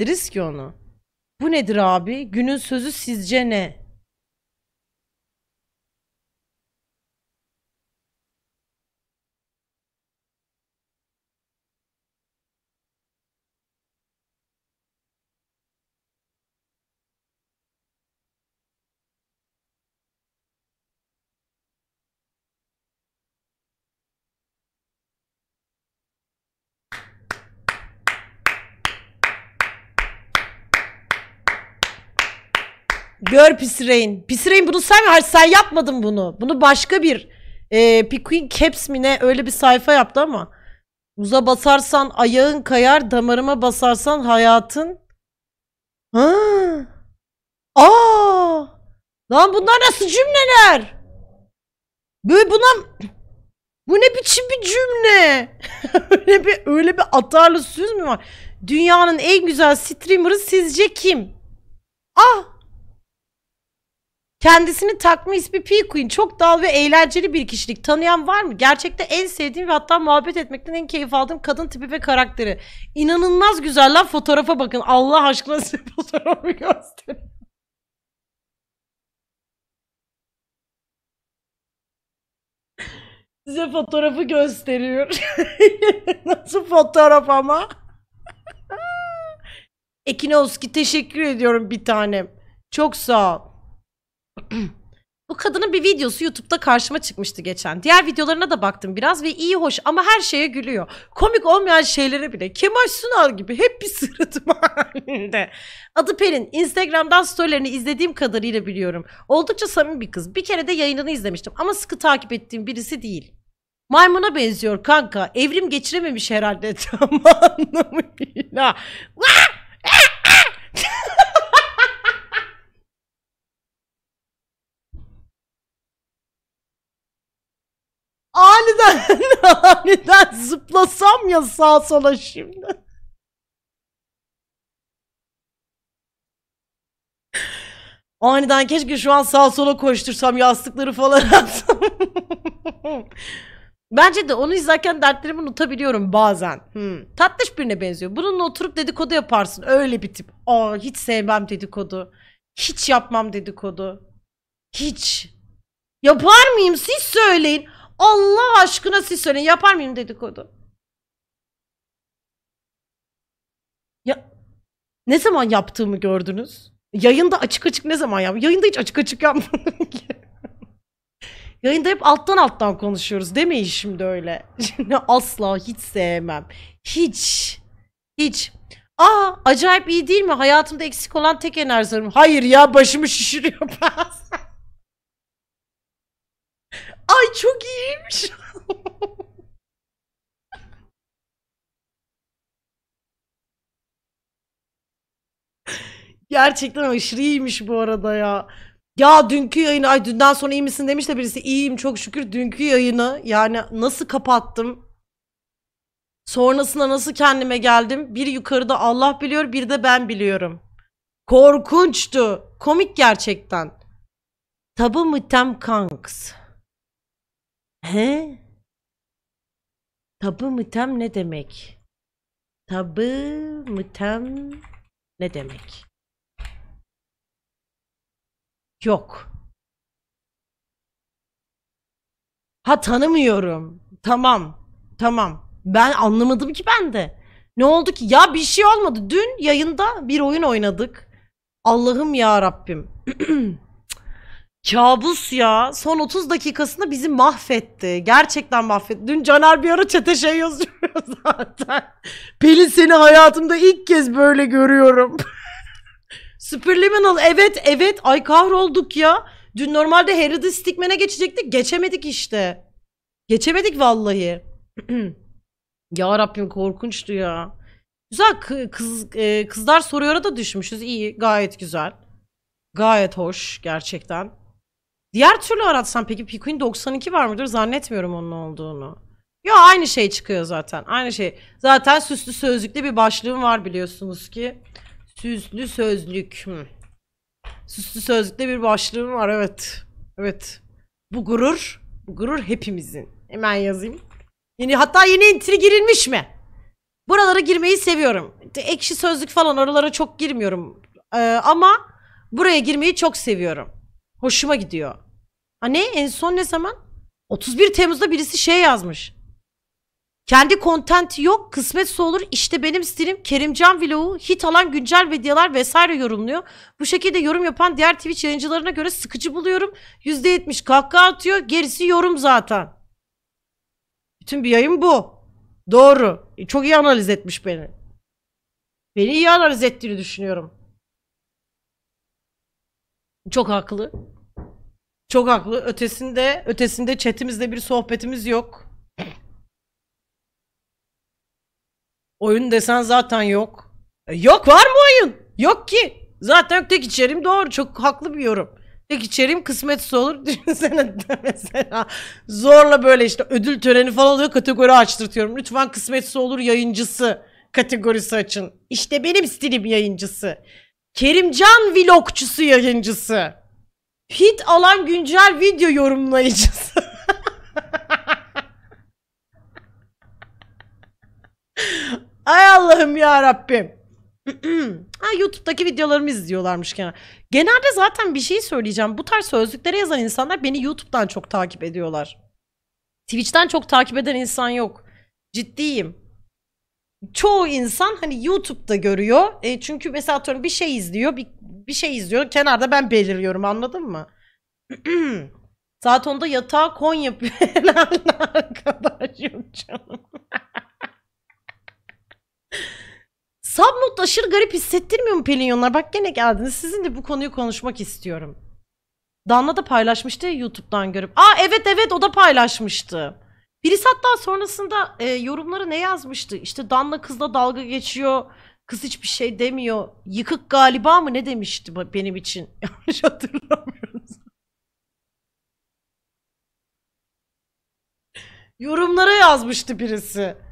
Deriz ki onu. Bu nedir abi? Günün sözü sizce ne? Gör pisireyin. Pisireyin bunu sen Hayır, sen yapmadın bunu. Bunu başka bir e, Pikuin Caps mi ne öyle bir sayfa yaptı ama. Uza basarsan ayağın kayar, damarıma basarsan hayatın. Ha. Aa! Lan bunlar nasıl cümleler? Böyle buna bu ne biçim bir cümle? öyle bir öyle bir atarlı söz mü var? Dünyanın en güzel streamer'ı sizce kim? Ah! Kendisini takma ismi P Queen. Çok dal ve eğlenceli bir kişilik. Tanıyan var mı? Gerçekte en sevdiğim ve hatta muhabbet etmekten en keyif aldığım kadın tipi ve karakteri. İnanılmaz güzel lan fotoğrafa bakın. Allah aşkına size fotoğrafı gösterin. Size fotoğrafı gösteriyor. Nasıl fotoğraf ama? Ekin teşekkür ediyorum bir tanem. Çok sağ ol. Bu kadının bir videosu YouTube'da karşıma çıkmıştı geçen. Diğer videolarına da baktım biraz ve iyi hoş ama her şeye gülüyor. Komik olmayan şeylere bile Kemal Sunal gibi hep bir sırıtma halinde. Adı Pelin. Instagram'dan storylerini izlediğim kadarıyla biliyorum. Oldukça samimi bir kız. Bir kere de yayınını izlemiştim ama sıkı takip ettiğim birisi değil. Maymuna benziyor kanka. Evrim geçirememiş herhalde tam anlamıyla. aniden zıplasam ya sağ sola şimdi. Aniden keşke şu an sağ sola koştursam yastıkları falan atsam. Bence de onu izlerken dertlerimi unutabiliyorum bazen. Hmm. Tatlış birine benziyor. Bununla oturup dedikodu yaparsın. Öyle bir tip. Aa, hiç sevmem dedikodu. Hiç yapmam dedikodu. Hiç. Yapar mıyım? Siz söyleyin. Allah aşkına siz söyleyin yapar mıyım dedikodu? Ya ne zaman yaptığımı gördünüz? Yayında açık açık ne zaman yaptım? Yayında hiç açık açık yapmadım ki. Yayında hep alttan alttan konuşuyoruz demeyin şimdi öyle. Şimdi asla hiç sevmem. Hiç. Hiç. Aa acayip iyi değil mi? Hayatımda eksik olan tek enerjim. Hayır ya başımı şişiriyor bazen. Ay çok iyiymiş. Gerçekten aşırı iyiymiş bu arada ya. Ya dünkü yayını ay dünden sonra iyi misin demiş de birisi iyiyim çok şükür dünkü yayını yani nasıl kapattım? Sonrasında nasıl kendime geldim? Bir yukarıda Allah biliyor bir de ben biliyorum. Korkunçtu. Komik gerçekten. Tabu mı tem kanks. He? Tabı mütem ne demek? Tabı mütem ne demek? Yok. Ha tanımıyorum. Tamam. Tamam. Ben anlamadım ki ben de. Ne oldu ki? Ya bir şey olmadı. Dün yayında bir oyun oynadık. Allah'ım ya Rabbim. Kabus ya. Son 30 dakikasında bizi mahvetti. Gerçekten mahvetti. Dün Caner bir ara çete şey yazıyor zaten. Pelin seni hayatımda ilk kez böyle görüyorum. Superliminal evet evet ay kahrolduk ya. Dün normalde Harry the Stickman'e geçecektik. Geçemedik işte. Geçemedik vallahi. ya Rabbim korkunçtu ya. Güzel kız e, kızlar soruyor da düşmüşüz. İyi, gayet güzel. Gayet hoş gerçekten. Diğer türlü aratsan peki Pikmin 92 var mıdır? Zannetmiyorum onun olduğunu. Ya aynı şey çıkıyor zaten. Aynı şey. Zaten süslü sözlükte bir başlığım var biliyorsunuz ki. Süslü sözlük. Hmm. Süslü sözlükte bir başlığım var evet. Evet. Bu gurur, bu gurur hepimizin. Hemen yazayım. Yeni hatta yeni entry girilmiş mi? Buralara girmeyi seviyorum. Ekşi sözlük falan oralara çok girmiyorum. Ee, ama buraya girmeyi çok seviyorum. Hoşuma gidiyor. Ha ne? En son ne zaman? 31 Temmuz'da birisi şey yazmış. Kendi kontenti yok, kısmetse olur. İşte benim stilim Kerimcan Vlog'u hit alan güncel videolar vesaire yorumluyor. Bu şekilde yorum yapan diğer Twitch yayıncılarına göre sıkıcı buluyorum. %70 kahkaha atıyor, gerisi yorum zaten. Bütün bir yayın bu. Doğru. E, çok iyi analiz etmiş beni. Beni iyi analiz ettiğini düşünüyorum. Çok haklı. Çok haklı. Ötesinde ötesinde chatimizde bir sohbetimiz yok. Oyun desen zaten yok. E, yok var mı oyun? Yok ki. Zaten tek içeriğim doğru. Çok haklı bir yorum. Tek içeriğim kısmetsiz olur. Düşünsene mesela zorla böyle işte ödül töreni falan oluyor kategori açtırtıyorum. Lütfen kısmetsiz olur yayıncısı kategorisi açın. İşte benim stilim yayıncısı. Kerimcan vlogçusu yayıncısı. Hit alan güncel video yorumlayacağız. Ay Allah'ım ya Rabbim. ha YouTube'daki videolarımı izliyorlarmış gene. Genelde zaten bir şey söyleyeceğim. Bu tarz sözlüklere yazan insanlar beni YouTube'dan çok takip ediyorlar. Twitch'ten çok takip eden insan yok. Ciddiyim çoğu insan hani YouTube'da görüyor. E, çünkü mesela atıyorum bir şey izliyor, bir, bir şey izliyor. Kenarda ben belirliyorum anladın mı? Saat 10'da yatağa Konya arkadaş yok canım. Subnot aşırı garip hissettirmiyor mu Pelinyonlar? Bak gene geldiniz. Sizin de bu konuyu konuşmak istiyorum. Danla da paylaşmıştı YouTube'dan görüp. Aa evet evet o da paylaşmıştı. Birisi hatta sonrasında e, yorumlara ne yazmıştı? İşte Dan'la kızla dalga geçiyor. Kız hiçbir şey demiyor. Yıkık galiba mı ne demişti benim için? Yanlış hatırlamıyorum. Yorumlara yazmıştı birisi.